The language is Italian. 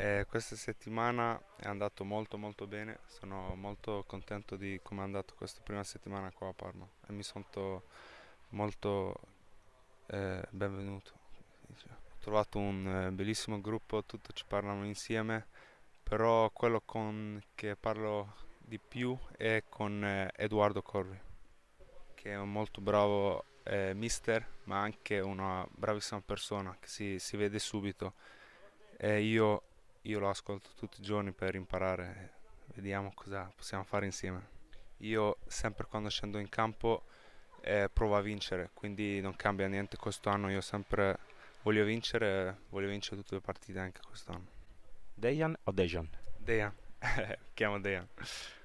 Eh, questa settimana è andato molto molto bene, sono molto contento di come è andato questa prima settimana qua a Parma e mi sento molto eh, benvenuto. Ho trovato un eh, bellissimo gruppo, tutti ci parlano insieme, però quello con che parlo di più è con eh, Edoardo Corri, che è un molto bravo eh, mister, ma anche una bravissima persona che si, si vede subito. E io io lo ascolto tutti i giorni per imparare, vediamo cosa possiamo fare insieme. Io sempre quando scendo in campo eh, provo a vincere, quindi non cambia niente questo anno, io sempre voglio vincere, voglio vincere tutte le partite anche quest'anno. Dejan o Dejan? Dejan, chiamo Dejan.